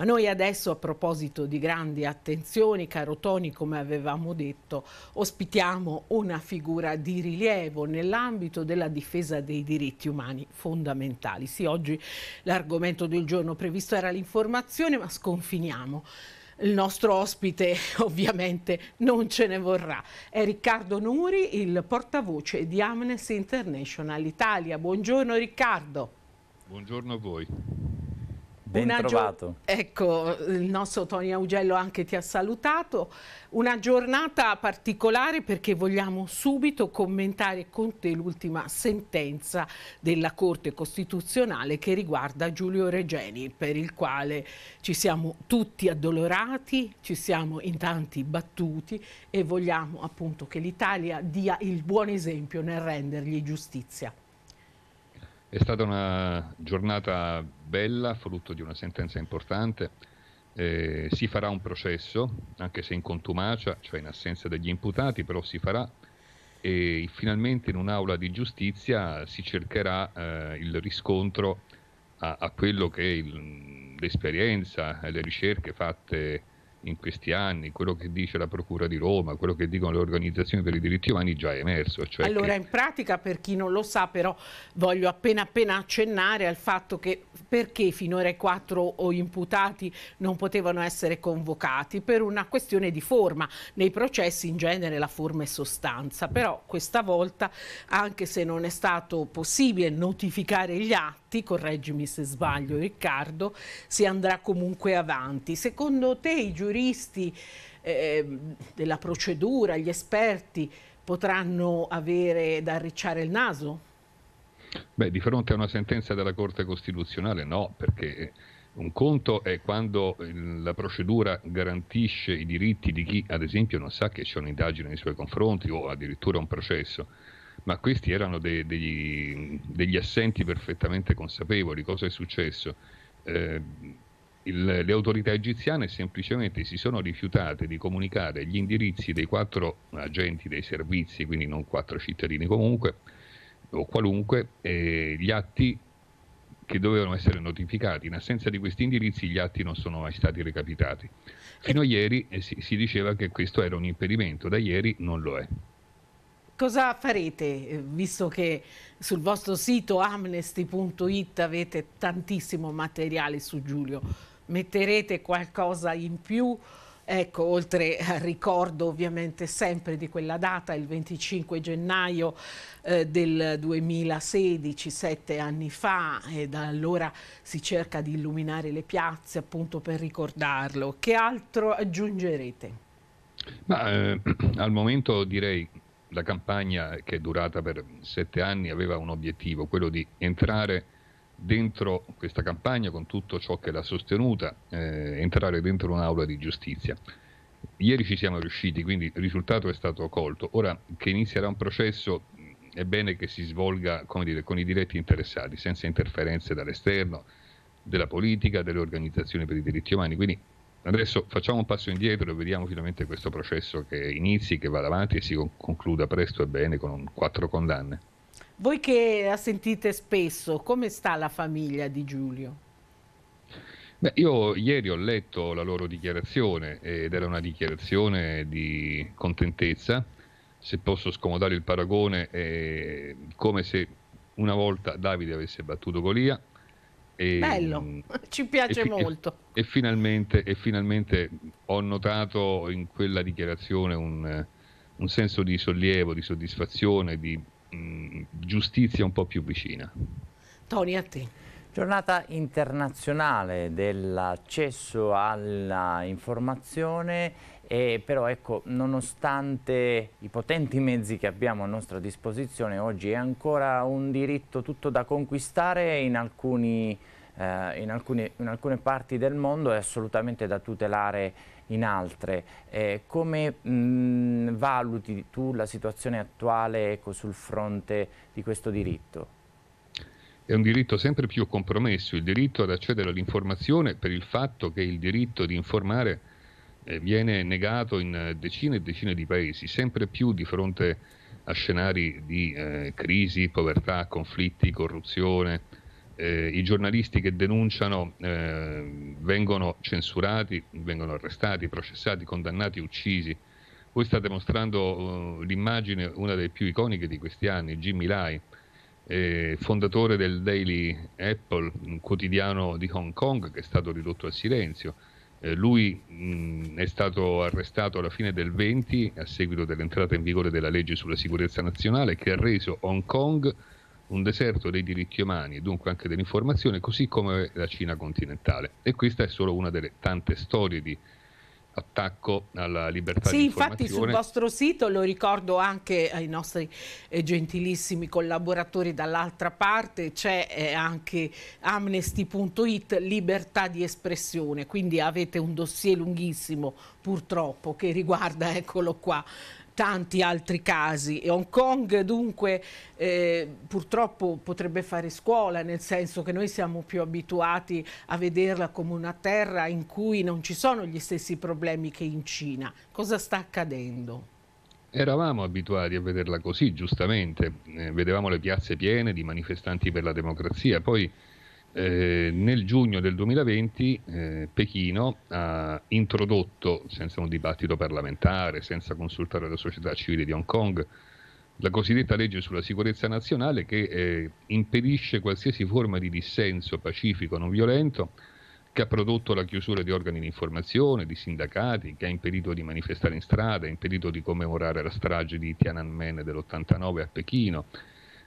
Ma noi adesso, a proposito di grandi attenzioni, caro Toni, come avevamo detto, ospitiamo una figura di rilievo nell'ambito della difesa dei diritti umani fondamentali. Sì, oggi l'argomento del giorno previsto era l'informazione, ma sconfiniamo il nostro ospite ovviamente non ce ne vorrà. È Riccardo Nuri, il portavoce di Amnesty International Italia. Buongiorno Riccardo. Buongiorno a voi. Ben trovato. Ecco, il nostro Tony Augello anche ti ha salutato. Una giornata particolare perché vogliamo subito commentare con te l'ultima sentenza della Corte Costituzionale che riguarda Giulio Regeni, per il quale ci siamo tutti addolorati, ci siamo in tanti battuti e vogliamo appunto che l'Italia dia il buon esempio nel rendergli giustizia. È stata una giornata bella, frutto di una sentenza importante. Eh, si farà un processo, anche se in contumacia, cioè in assenza degli imputati, però si farà e finalmente in un'aula di giustizia si cercherà eh, il riscontro a, a quello che il, l'esperienza e le ricerche fatte in questi anni, quello che dice la Procura di Roma, quello che dicono le organizzazioni per i diritti umani già è emerso. Cioè allora, che... in pratica, per chi non lo sa, però voglio appena appena accennare al fatto che perché finora i quattro imputati non potevano essere convocati per una questione di forma. Nei processi in genere la forma è sostanza, però questa volta, anche se non è stato possibile notificare gli atti, fatti, correggimi se sbaglio Riccardo, si andrà comunque avanti. Secondo te i giuristi eh, della procedura, gli esperti potranno avere da arricciare il naso? Beh, di fronte a una sentenza della Corte Costituzionale no, perché eh, un conto è quando eh, la procedura garantisce i diritti di chi, ad esempio, non sa che c'è un'indagine nei suoi confronti o addirittura un processo ma questi erano de- degli, degli, assenti perfettamente consapevoli. Cosa è successo? Eh, il, le autorità egiziane semplicemente si sono rifiutate di comunicare gli indirizzi dei quattro agenti dei servizi, quindi non quattro cittadini comunque, o qualunque, eh, gli atti che dovevano essere notificati. In assenza di questi indirizzi gli atti non sono mai stati recapitati. Fino a ieri eh, si, si, diceva che questo era un impedimento, da ieri non lo è cosa farete, eh, visto che sul vostro sito amnesty.it avete tantissimo materiale su Giulio? Metterete qualcosa in più? Ecco, oltre al ricordo ovviamente sempre di quella data, il 25 gennaio eh, del 2016, sette anni fa, e da allora si cerca di illuminare le piazze appunto per ricordarlo. Che altro aggiungerete? Ma, eh, al momento direi la campagna che è durata per sette anni aveva un obiettivo, quello di entrare dentro questa campagna con tutto ciò che l'ha sostenuta, eh, entrare dentro un'aula di giustizia. Ieri ci siamo riusciti, quindi il risultato è stato colto. Ora che inizierà un processo è bene che si svolga dire, con i diretti interessati, senza interferenze dall'esterno, della politica, delle organizzazioni per i diritti umani. Quindi Adesso facciamo un passo indietro e vediamo finalmente questo processo che inizi, che vada avanti e si concluda presto e bene con quattro condanne. Voi che la sentite spesso, come sta la famiglia di Giulio? Beh, io ieri ho letto la loro dichiarazione ed era una dichiarazione di contentezza, se posso scomodare il paragone, è come se una volta Davide avesse battuto Golia e, Bello, ehm, ci piace e, molto. E, e, finalmente, e, finalmente, ho notato in quella dichiarazione un, un senso di sollievo, di soddisfazione, di mh, mm, giustizia un po' più vicina. Tony, a te. Giornata internazionale dell'accesso all'informazione, e però ecco, nonostante i potenti mezzi che abbiamo a nostra disposizione, oggi è ancora un diritto tutto da conquistare in alcuni eh, in, alcune, in, alcune, parti del mondo è assolutamente da tutelare in altre. Eh, come mh, mm, valuti tu la situazione attuale ecco, sul fronte di questo diritto? è un diritto sempre più compromesso, il diritto ad accedere all'informazione per il fatto che il diritto di informare eh, viene negato in eh, decine e decine di paesi, sempre più di fronte a scenari di eh, crisi, povertà, conflitti, corruzione, eh, i giornalisti che denunciano eh, vengono censurati, vengono arrestati, processati, condannati, uccisi. Voi state mostrando uh, l'immagine, una delle più iconiche di questi anni, Jimmy Lai, eh, fondatore del Daily Apple, un quotidiano di Hong Kong che è stato ridotto al silenzio. Eh, lui mh, mm, è stato arrestato alla fine del 20 a seguito dell'entrata in vigore della legge sulla sicurezza nazionale che ha reso Hong Kong un deserto dei diritti umani e dunque anche dell'informazione, così come la Cina continentale. E questa è solo una delle tante storie di attacco alla libertà sì, di informazione. Sì, infatti sul vostro sito, lo ricordo anche ai nostri eh, gentilissimi collaboratori dall'altra parte, c'è eh, anche amnesty.it libertà di espressione, quindi avete un dossier lunghissimo purtroppo che riguarda, eccolo qua, tanti altri casi e Hong Kong dunque eh, purtroppo potrebbe fare scuola nel senso che noi siamo più abituati a vederla come una terra in cui non ci sono gli stessi problemi che in Cina. Cosa sta accadendo? Eravamo abituati a vederla così, giustamente, eh, vedevamo le piazze piene di manifestanti per la democrazia, poi eh, nel giugno del 2020 eh, Pechino ha introdotto, senza un dibattito parlamentare, senza consultare la società civile di Hong Kong, la cosiddetta legge sulla sicurezza nazionale che eh, impedisce qualsiasi forma di dissenso pacifico non violento che ha prodotto la chiusura di organi di informazione, di sindacati, che ha impedito di manifestare in strada, ha impedito di commemorare la strage di Tiananmen dell'89 a Pechino,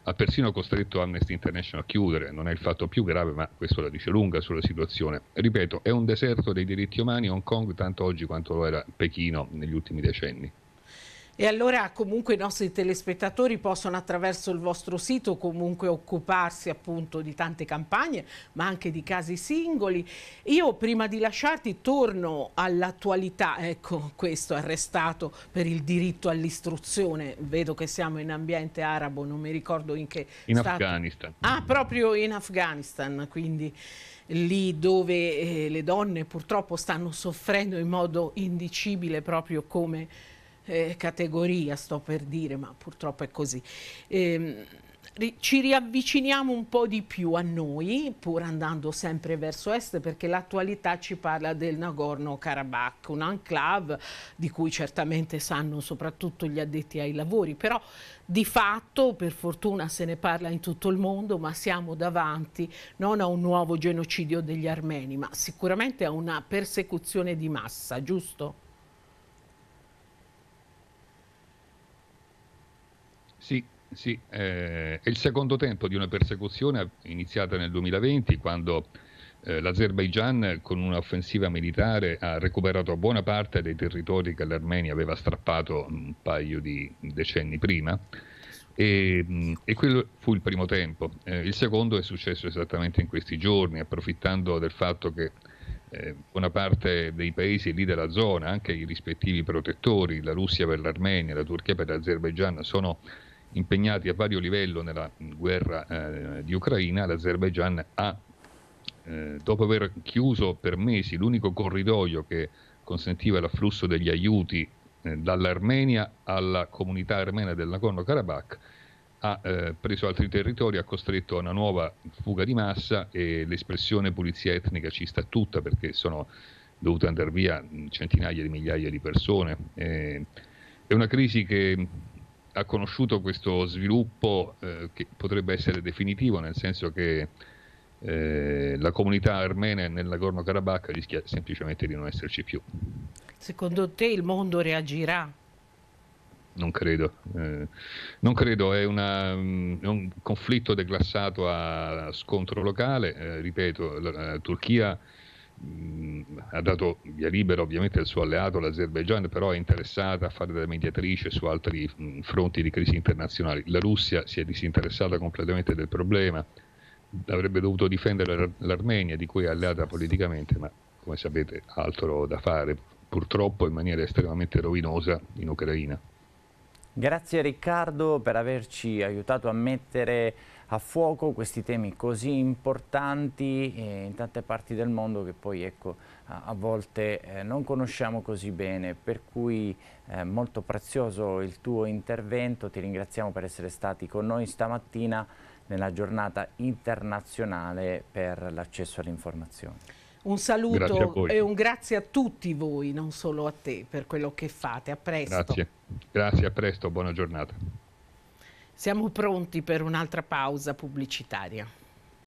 ha persino costretto Amnesty International a chiudere, non è il fatto più grave, ma questo la dice lunga sulla situazione. Ripeto, è un deserto dei diritti umani Hong Kong tanto oggi quanto lo era Pechino negli ultimi decenni. E allora comunque i nostri telespettatori possono attraverso il vostro sito comunque occuparsi appunto di tante campagne ma anche di casi singoli. Io prima di lasciarti torno all'attualità, ecco questo arrestato per il diritto all'istruzione, vedo che siamo in ambiente arabo, non mi ricordo in che In stato. Afghanistan. Ah, proprio in Afghanistan, quindi lì dove eh, le donne purtroppo stanno soffrendo in modo indicibile proprio come eh, categoria, sto per dire, ma purtroppo è così. Ehm, ci riavviciniamo un po' di più a noi, pur andando sempre verso est, perché l'attualità ci parla del Nagorno-Karabakh, un enclave di cui certamente sanno soprattutto gli addetti ai lavori, però di fatto, per fortuna se ne parla in tutto il mondo, ma siamo davanti non a un nuovo genocidio degli armeni, ma sicuramente a una persecuzione di massa, giusto? Sì, eh, è il secondo tempo di una persecuzione iniziata nel 2020 quando eh, l'Azerbaigian con un'offensiva militare ha recuperato buona parte dei territori che l'Armenia aveva strappato un paio di decenni prima. E, mm, e, quello fu il primo tempo. Eh, il secondo è successo esattamente in questi giorni, approfittando del fatto che eh, buona parte dei paesi lì della zona, anche i rispettivi protettori, la Russia per l'Armenia, la Turchia per l'Azerbaigian, sono impegnati a vario livello nella guerra eh, di Ucraina, l'Azerbaigian ha, eh, dopo aver chiuso per mesi l'unico corridoio che consentiva l'afflusso degli aiuti eh, dall'Armenia alla comunità armena del Nagorno-Karabakh, ha eh, preso altri territori, ha costretto a una nuova fuga di massa e l'espressione pulizia etnica ci sta tutta perché sono dovute andare via mm, centinaia di migliaia di persone. Eh, è una crisi che ha conosciuto questo sviluppo eh, che potrebbe essere definitivo, nel senso che eh, la comunità armena nel Nagorno-Karabakh rischia semplicemente di non esserci più. Secondo te il mondo reagirà? Non credo, eh, non credo. È, una, è, un conflitto declassato a scontro locale, eh, ripeto, la, la Turchia ha dato via libera ovviamente al suo alleato l'Azerbaigian, però è interessata a fare da mediatrice su altri mh, fronti di crisi internazionali. La Russia si è disinteressata completamente del problema, avrebbe dovuto difendere l'Ar- l'Armenia di cui è alleata politicamente, ma come sapete altro da fare, purtroppo in maniera estremamente rovinosa in Ucraina. Grazie Riccardo per averci aiutato a mettere a fuoco questi temi così importanti eh, in tante parti del mondo che poi ecco, a volte eh, non conosciamo così bene, per cui è eh, molto prezioso il tuo intervento, ti ringraziamo per essere stati con noi stamattina nella giornata internazionale per l'accesso all'informazione. Un saluto e un grazie a tutti voi, non solo a te, per quello che fate. A presto. Grazie, grazie a presto, buona giornata. Siamo pronti per un'altra pausa pubblicitaria.